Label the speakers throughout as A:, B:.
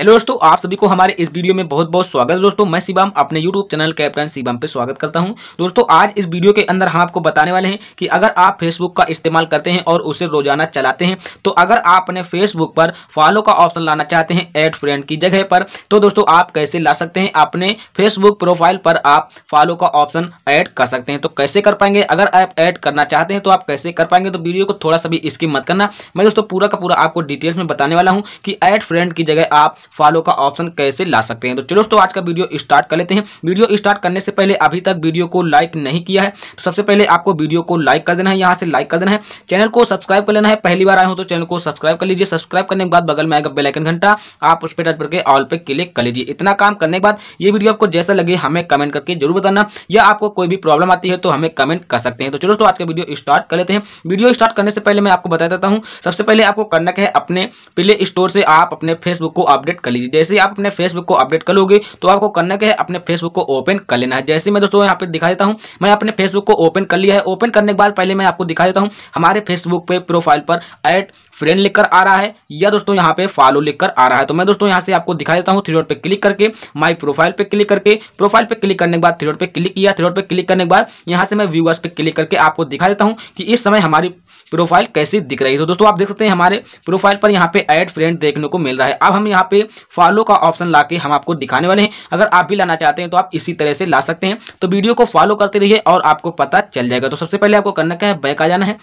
A: hello दोस्तों आप सभी को हमारे इस वीडियो में बहुत बहुत स्वागत है दोस्तों मैं शिवम अपने यूट्यूब चैनल कैप्टन शिवम पे स्वागत करता हूं दोस्तों आज इस वीडियो के अंदर हम आपको बताने वाले हैं कि अगर आप फेसबुक का इस्तेमाल करते हैं और उसे रोजाना चलाते हैं तो अगर आप अपने फेसबुक पर फॉलो का ऑप्शन लाना चाहते हैं एड फ्रेंड की जगह पर तो दोस्तों आप कैसे ला सकते हैं अपने फेसबुक प्रोफाइल पर आप फॉलो का ऑप्शन ऐड कर सकते हैं तो कैसे कर पाएंगे अगर आप ऐड करना चाहते हैं तो आप कैसे कर पाएंगे तो वीडियो को थोड़ा सा भी इसकी मत करना मैं दोस्तों पूरा का पूरा आपको डिटेल्स में बताने वाला हूँ कि एड फ्रेंड की जगह आप फॉलो का ऑप्शन कैसे ला सकते हैं तो चलो दोस्तों आज का वीडियो स्टार्ट कर लेते हैं वीडियो स्टार्ट करने से पहले अभी तक वीडियो को लाइक नहीं किया है तो सबसे पहले आपको वीडियो को लाइक कर देना है यहाँ से लाइक कर देना है चैनल को सब्सक्राइब कर लेना है पहली बार आए हो तो चैनल को सब्सक्राइब कर लीजिए सब्सक्राइब करने के बाद बगल में आएगा बेलाइकन घंटा आप उस पर टच करके ऑल पे क्लिक कर लीजिए इतना काम करने के बाद ये वीडियो आपको जैसा लगे हमें कमेंट करके जरूर बताना या आपको कोई भी प्रॉब्लम आती है तो हमें कमेंट कर सकते हैं तो चलो तो आज का वीडियो स्टार्ट कर लेते हैं वीडियो स्टार्ट करने से पहले मैं आपको बता देता हूँ सबसे पहले आपको करना क्या है अपने प्ले स्टोर से आप अपने फेसबुक को अपडेट अपडेट कर लीजिए जैसे ही आप अपने फेसबुक को अपडेट कर लोगे तो आपको करना क्या है अपने फेसबुक को ओपन कर लेना है जैसे मैं दोस्तों यहाँ पे दिखा देता हूँ मैं अपने फेसबुक को ओपन कर लिया है ओपन करने के बाद पहले मैं आपको दिखा देता हूँ हमारे फेसबुक पे प्रोफाइल पर एट फ्रेंड लिखकर आ रहा है या दोस्तों यहाँ पे फॉलो लिखकर आ रहा है तो मैं दोस्तों यहाँ से आपको दिखा देता हूँ थ्री डॉट पे क्लिक करके माई प्रोफाइल पे क्लिक करके प्रोफाइल पे क्लिक करने के बाद थ्री डॉट पे क्लिक किया थ्री डॉट पे क्लिक करने के बाद यहाँ से मैं व्यूअर्स पे क्लिक करके आपको दिखा देता हूँ कि इस समय हमारी प्रोफाइल कैसी दिख रही है तो दोस्तों आप देख सकते हैं हमारे प्रोफाइल पर यहाँ पे एड फ्रेंड देखने को मिल रहा है अब हम यहाँ पे लिए फॉलो का ऑप्शन ला हम आपको दिखाने वाले हैं अगर आप भी लाना चाहते हैं तो आप इसी तरह से ला सकते हैं तो वीडियो को फॉलो करते रहिए और आपको पता चल जाएगा तो सबसे पहले आपको करना क्या है बैक आ जाना है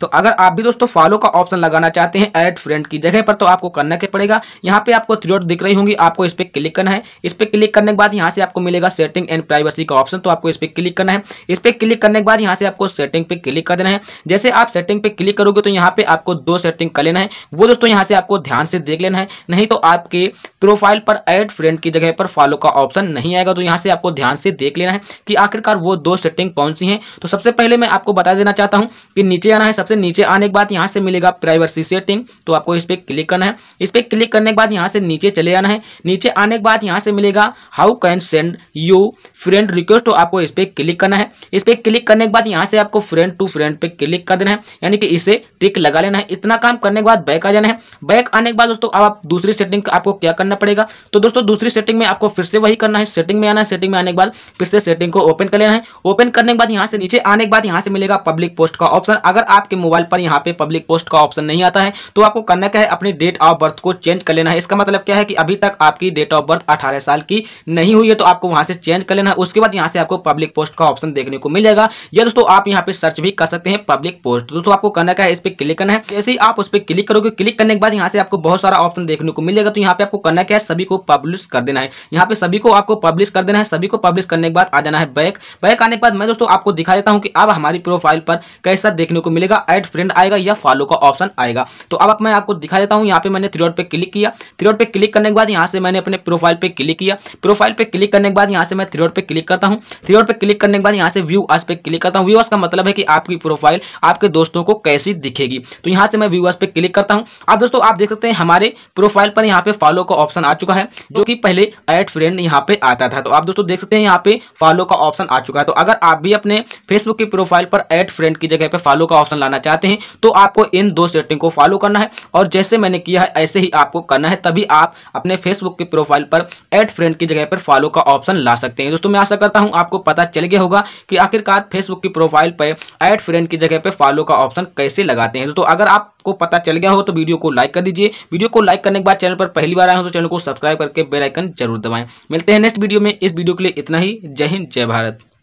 A: तो अगर आप भी दोस्तों फॉलो का ऑप्शन लगाना चाहते हैं ऐड फ्रेंड की जगह पर तो आपको करना क्या पड़ेगा यहाँ पे आपको थ्री डॉट दिख रही होंगी आपको इस पर क्लिक करना है इस पर क्लिक करने के बाद यहाँ से आपको मिलेगा सेटिंग एंड प्राइवेसी का ऑप्शन तो आपको इस पर क्लिक करना है इस पर क्लिक करने के बाद यहाँ से आपको सेटिंग पे क्लिक कर देना है जैसे आप सेटिंग पे क्लिक करोगे तो यहाँ पे आपको दो सेटिंग कर लेना है वो दोस्तों यहाँ से आपको ध्यान से देख लेना है नहीं तो आपके प्रोफाइल पर एड फ्रेंड की जगह पर फॉलो का ऑप्शन नहीं आएगा तो यहाँ से आपको ध्यान से देख लेना है कि आखिरकार वो दो सेटिंग कौन सी है तो सबसे पहले मैं आपको बता देना चाहता हूँ कि नीचे आना है सबसे नीचे आने के बाद यहाँ से मिलेगा प्राइवेसी सेटिंग तो आपको इस पर क्लिक करना है इस पर क्लिक करने के बाद यहाँ से नीचे चले आना है नीचे आने आने के बाद यहाँ से मिलेगा how can send you friend request तो आपको इस पर क्लिक करना है इस पर क्लिक करने के बाद यहाँ से आपको फ्रेंड टू फ्रेंड पे क्लिक कर देना है यानी कि इसे टिक लगा लेना है इतना काम करने के बाद बैक आ जाना है बैक आने के बाद दोस्तों अब आप दूसरी सेटिंग आपको क्या करना पड़ेगा तो दोस्तों दूसरी सेटिंग में आपको फिर से वही करना है सेटिंग में आना है सेटिंग में आने के बाद फिर से सेटिंग को ओपन कर लेना है ओपन करने के बाद यहाँ से नीचे आने के बाद यहाँ से मिलेगा पब्लिक पोस्ट का ऑप्शन अगर आपके मोबाइल पर यहाँ पे पब्लिक पोस्ट का ऑप्शन नहीं आता है तो आपको करना क्या है अपनी डेट ऑफ बर्थ को चेंज कर लेना है इसका मतलब क्या है कि अभी तक आपकी डेट डेट ऑफ बर्थ अठारह साल की नहीं हुई है तो आपको वहां से चेंज कर लेना है उसके बाद यहाँ से आपको पब्लिक पोस्ट का ऑप्शन देखने को मिलेगा या दोस्तों आप यहाँ पे सर्च भी कर सकते हैं पब्लिक पोस्ट दोस्तों आपको करना क्या है इस पर क्लिक करना है जैसे ही आप उस पर क्लिक करोगे क्लिक करने के बाद यहाँ से आपको बहुत सारा ऑप्शन देखने को मिलेगा तो यहाँ पे आपको करना क्या है सभी को पब्लिश कर देना है यहाँ पे सभी को आपको पब्लिश कर देना है सभी को पब्लिश करने के बाद आ जाना है बैक बैक आने के बाद मैं दोस्तों आपको दिखा देता हूँ कि अब हमारी प्रोफाइल पर कैसा देखने को मिलेगा एड फ्रेंड आएगा या फॉलो का ऑप्शन आएगा तो अब मैं आपको दिखा देता हूँ यहाँ पे मैंने थ्रीड पे क्लिक किया थ्रीड पे क्लिक करने के बाद यहाँ से मैंने अपने मैंने प्रोफाइल पे क्लिक किया प्रोफाइल पे क्लिक करने के बाद यहाँ से मैं थ्री पे क्लिक करता हूँ थ्री पे क्लिक करने के बाद यहाँ से व्यू आज पे क्लिक करता हूँ व्यू का मतलब है कि आपकी प्रोफाइल आपके दोस्तों को कैसी दिखेगी तो यहाँ से मैं व्यू पे क्लिक करता हूँ आप दोस्तों आप देख सकते हैं हमारे प्रोफाइल पर यहाँ पे फॉलो का ऑप्शन आ चुका है जो कि पहले एड फ्रेंड यहाँ पे आता था तो आप दोस्तों देख सकते हैं यहाँ पे फॉलो का ऑप्शन आ चुका है तो अगर आप भी अपने फेसबुक की प्रोफाइल पर एड फ्रेंड की जगह पे फॉलो का ऑप्शन लाना चाहते हैं तो आपको इन दो सेटिंग को फॉलो करना है और जैसे मैंने किया है ऐसे ही आपको करना है तभी आप अपने फेसबुक के प्रोफाइल प्रोफाइल पर एट फ्रेंड की जगह पर फॉलो का ऑप्शन ला सकते हैं दोस्तों मैं आशा करता हूं आपको पता चल गया होगा कि आखिरकार फेसबुक की प्रोफाइल पर एट फ्रेंड की जगह पर फॉलो का ऑप्शन कैसे लगाते हैं दोस्तों अगर आपको पता चल गया हो तो वीडियो को लाइक कर दीजिए वीडियो को लाइक करने के बाद चैनल पर पहली बार आए हो तो चैनल को सब्सक्राइब करके बेलाइकन जरूर दबाएं मिलते हैं नेक्स्ट वीडियो में इस वीडियो के लिए इतना ही जय हिंद जय भारत